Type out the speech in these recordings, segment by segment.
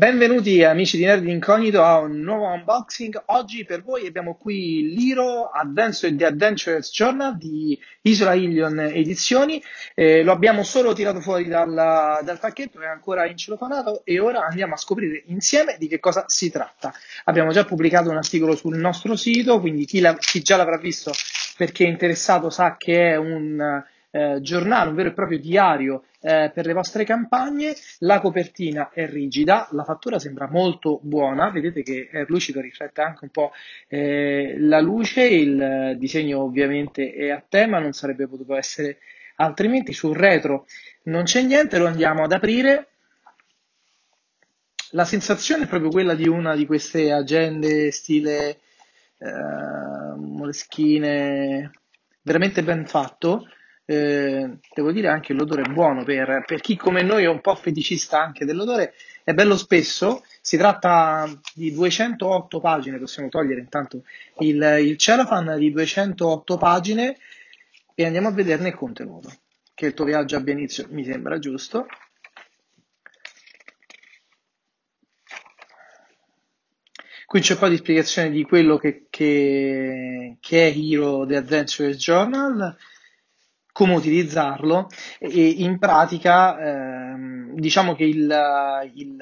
Benvenuti amici di Nerd Incognito a un nuovo unboxing. Oggi per voi abbiamo qui l'Iro Adventure and the Adventures Journal di Isola Ilion Edizioni. Eh, lo abbiamo solo tirato fuori dalla, dal pacchetto, è ancora incelofanato e ora andiamo a scoprire insieme di che cosa si tratta. Abbiamo già pubblicato un articolo sul nostro sito, quindi chi, la, chi già l'avrà visto perché è interessato sa che è un eh, giornale, un vero e proprio diario eh, per le vostre campagne. La copertina è rigida, la fattura sembra molto buona, vedete che è eh, lucido, riflette anche un po' eh, la luce, il eh, disegno ovviamente è a tema, non sarebbe potuto essere altrimenti. Sul retro non c'è niente, lo andiamo ad aprire. La sensazione è proprio quella di una di queste agende stile eh, moleschine veramente ben fatto, eh, devo dire anche l'odore è buono per, per, chi come noi è un po' feticista anche dell'odore, è bello spesso, si tratta di 208 pagine, possiamo togliere intanto il, il cellophane di 208 pagine e andiamo a vederne il contenuto, che il tuo viaggio abbia inizio mi sembra giusto. Qui c'è un po' di spiegazione di quello che, che, che è Hero The Adventures Journal, come utilizzarlo e in pratica ehm, diciamo che il, il,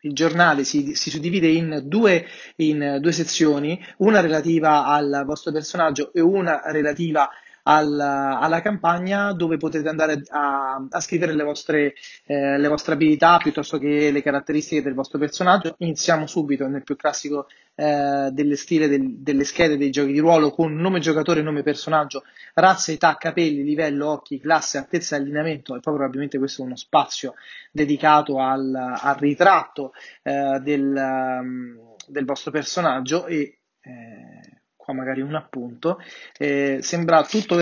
il giornale si, si suddivide in due, in due sezioni, una relativa al vostro personaggio e una relativa alla, alla campagna dove potete andare a, a scrivere le vostre, eh, le vostre, abilità piuttosto che le caratteristiche del vostro personaggio. Iniziamo subito nel più classico eh, delle, stile, del, delle schede dei giochi di ruolo con nome giocatore, nome personaggio, razza, età, capelli, livello, occhi, classe, altezza, allineamento e poi probabilmente questo è uno spazio dedicato al, al ritratto eh, del, ehm, del, vostro personaggio e, eh, qua magari un appunto, eh, sembra tutto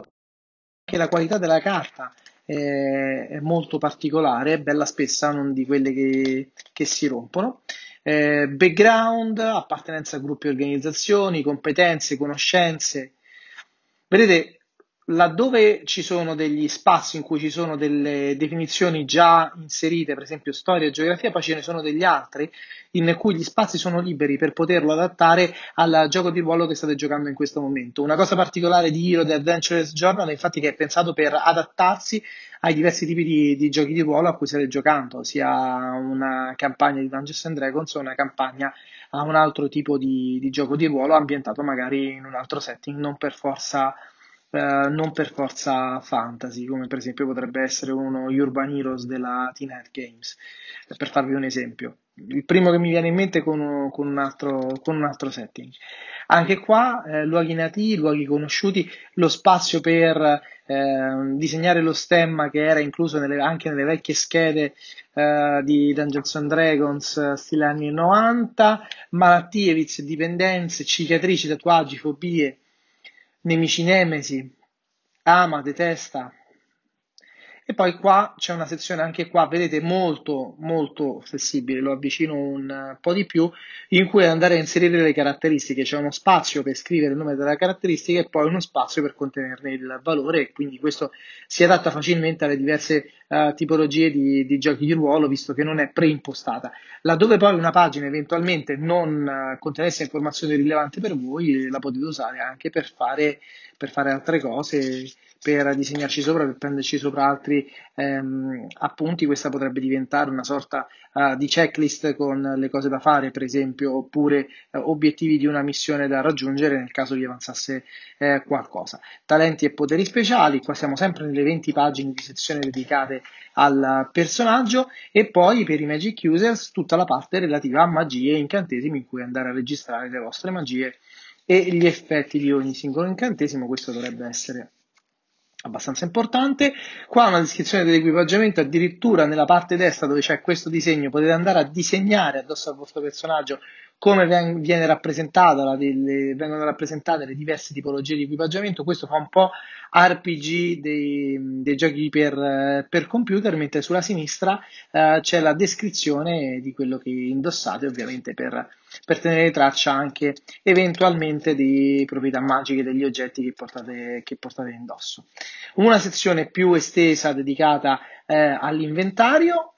che la qualità della carta eh, è molto particolare, è bella spessa, non di quelle che, che si rompono. Eh, background, appartenenza a gruppi e organizzazioni, competenze, conoscenze. Vedete, laddove ci sono degli spazi in cui ci sono delle definizioni già inserite, per esempio storia e geografia, poi ce ne sono degli altri in cui gli spazi sono liberi per poterlo adattare al gioco di ruolo che state giocando in questo momento. Una cosa particolare di Hero The Adventurous Journal è infatti che è pensato per adattarsi ai diversi tipi di, di giochi di ruolo a cui state giocando, sia una campagna di Dungeons and Dragons o una campagna a un altro tipo di, di gioco di ruolo ambientato magari in un altro setting, non per forza eh, non per forza fantasy, come per esempio potrebbe essere uno Urban Heroes della Teen Games, eh, per farvi un esempio. Il primo che mi viene in mente con, con, un, altro, con un, altro, setting. Anche qua, eh, luoghi nativi, luoghi conosciuti, lo spazio per eh, disegnare lo stemma che era incluso nelle, anche nelle vecchie schede eh, di Dungeons and Dragons stile anni 90, malattie, vizi, dipendenze, cicatrici, tatuaggi, fobie, nemici nemesi, ama, detesta, e poi qua c'è una sezione anche qua, vedete, molto molto flessibile, lo avvicino un eh, po' di più, in cui andare a inserire le caratteristiche, c'è uno spazio per scrivere il nome della caratteristica e poi uno spazio per contenerne il valore quindi questo si adatta facilmente alle diverse uh, tipologie di, di, giochi di ruolo, visto che non è preimpostata. Laddove poi una pagina eventualmente non uh, contenesse informazioni rilevanti per voi, la potete usare anche per fare, per fare altre cose, per disegnarci sopra, per prenderci sopra altri ehm, appunti questa potrebbe diventare una sorta uh, di checklist con le cose da fare per esempio oppure uh, obiettivi di una missione da raggiungere nel caso vi avanzasse eh, qualcosa. Talenti e poteri speciali, qua siamo sempre nelle 20 pagine di sezione dedicate al personaggio e poi per i Magic Users tutta la parte relativa a magie e incantesimi in cui andare a registrare le vostre magie e gli effetti di ogni singolo incantesimo, questo dovrebbe essere abbastanza importante. Qua una descrizione dell'equipaggiamento, addirittura nella parte destra dove c'è questo disegno potete andare a disegnare addosso al vostro personaggio come le, vengono rappresentate le diverse tipologie di equipaggiamento, questo fa un po' RPG dei, dei giochi per, per, computer, mentre sulla sinistra eh, c'è la descrizione di quello che indossate, ovviamente per, per, tenere traccia anche eventualmente di proprietà magiche degli oggetti che portate, che portate indosso. Una sezione più estesa dedicata eh, all'inventario,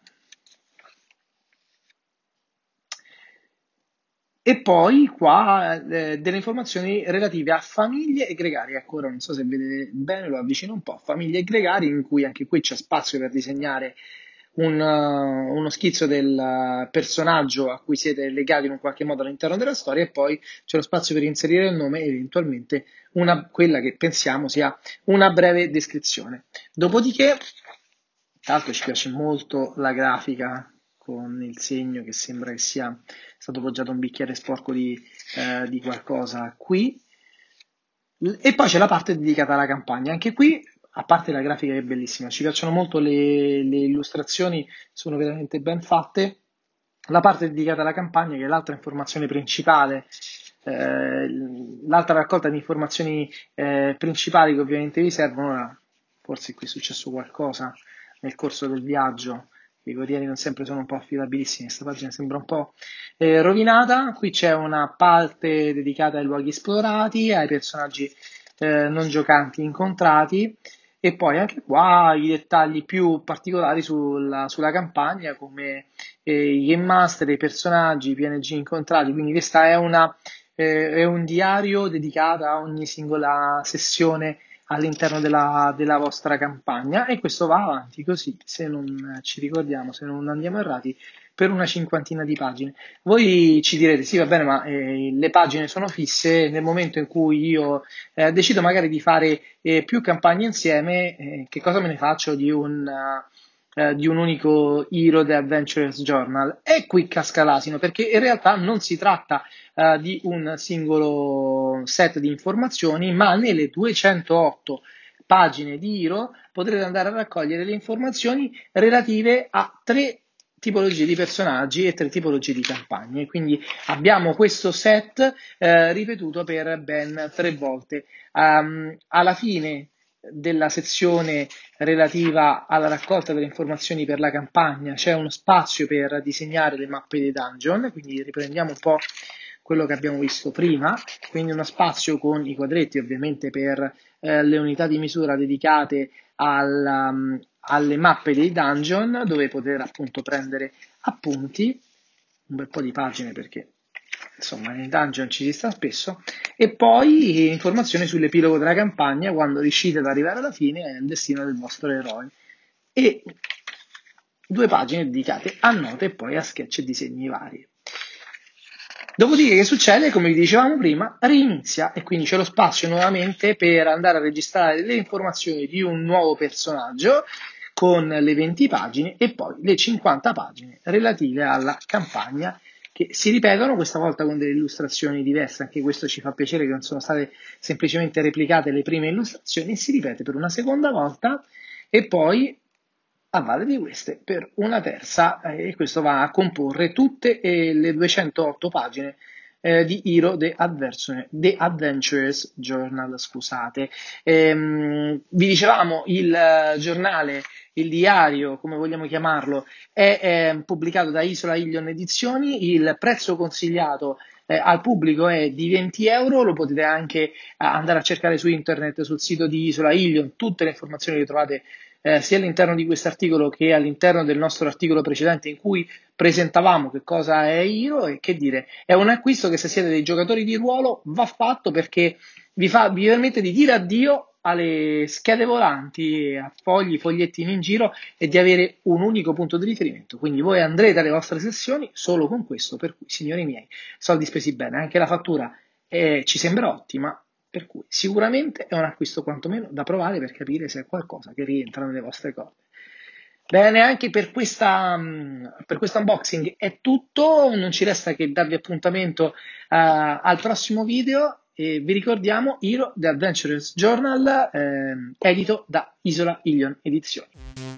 E poi qua eh, delle informazioni relative a famiglie e gregari. Ecco, ora non so se vedete bene, lo avvicino un po'. Famiglie e gregari, in cui anche qui c'è spazio per disegnare un, uh, uno schizzo del uh, personaggio a cui siete legati in un qualche modo all'interno della storia e poi c'è lo spazio per inserire il nome e eventualmente una, quella che pensiamo sia una breve descrizione. Dopodiché, tra l'altro ci piace molto la grafica con il segno che sembra che sia stato poggiato un bicchiere sporco di, eh, di qualcosa qui. E poi c'è la parte dedicata alla campagna. Anche qui a parte la grafica che è bellissima, ci piacciono molto le, le, illustrazioni, sono veramente ben fatte. La parte dedicata alla campagna, che è l'altra informazione principale, eh, l'altra raccolta di informazioni eh, principali che ovviamente vi servono. Ora, forse qui è successo qualcosa nel corso del viaggio, i corrieri non sempre sono un po' affidabilissimi, questa pagina sembra un po' eh, rovinata. Qui c'è una parte dedicata ai luoghi esplorati, ai personaggi eh, non giocanti incontrati e poi anche qua i dettagli più particolari sulla, sulla campagna come eh, i game master, i personaggi, i PNG incontrati, quindi questa è, una, eh, è un diario dedicato a ogni singola sessione all'interno della, della, vostra campagna e questo va avanti così, se non ci ricordiamo, se non andiamo errati, per una cinquantina di pagine. Voi ci direte, sì va bene, ma eh, le pagine sono fisse, nel momento in cui io eh, decido magari di fare eh, più campagne insieme, eh, che cosa me ne faccio di un... Uh, eh, di un unico Hero The Adventurers Journal. E qui casca l'asino, perché in realtà non si tratta eh, di un singolo set di informazioni, ma nelle 208 pagine di Hero potrete andare a raccogliere le informazioni relative a tre tipologie di personaggi e tre tipologie di campagne. Quindi abbiamo questo set eh, ripetuto per ben tre volte. Um, alla fine della sezione relativa alla raccolta delle informazioni per la campagna c'è uno spazio per disegnare le mappe dei dungeon, quindi riprendiamo un po' quello che abbiamo visto prima, quindi uno spazio con i quadretti ovviamente per eh, le unità di misura dedicate al, um, alle mappe dei dungeon dove poter appunto prendere appunti, un bel po' di pagine perché insomma nei dungeon ci si sta spesso, e poi informazioni sull'epilogo della campagna quando riuscite ad arrivare alla fine e il destino del vostro eroe. E due pagine dedicate a note e poi a sketch e disegni vari. Dopodiché che succede? Come vi dicevamo prima, rinizia e quindi c'è lo spazio nuovamente per andare a registrare le informazioni di un nuovo personaggio con le 20 pagine e poi le 50 pagine relative alla campagna che si ripetono questa volta con delle illustrazioni diverse, anche questo ci fa piacere che non sono state semplicemente replicate le prime illustrazioni e si ripete per una seconda volta e poi a valle di queste per una terza eh, e questo va a comporre tutte eh, le 208 pagine eh, di Hero The, The Adventures Journal, scusate. Ehm, vi dicevamo il eh, giornale il diario, come vogliamo chiamarlo, è, è pubblicato da Isola Iglion Edizioni, il prezzo consigliato eh, al pubblico è di 20 euro, lo potete anche eh, andare a cercare su internet, sul sito di Isola Iglion, tutte le informazioni che trovate eh, sia all'interno di questo articolo che all'interno del nostro articolo precedente in cui presentavamo che cosa è Iro e che dire, è un acquisto che se siete dei giocatori di ruolo va fatto perché vi, fa, vi permette di dire addio alle schede volanti, a fogli, fogliettini in giro e di avere un unico punto di riferimento. Quindi voi andrete alle vostre sessioni solo con questo, per cui, signori miei, soldi spesi bene, anche la fattura eh, ci sembra ottima, per cui sicuramente è un acquisto quantomeno da provare per capire se è qualcosa che rientra nelle vostre corde. Bene, anche per, questa, mm, per questo unboxing è tutto, non ci resta che darvi appuntamento uh, al prossimo video e vi ricordiamo Hero The Adventurers Journal, eh, edito da Isola Ilion Edizioni.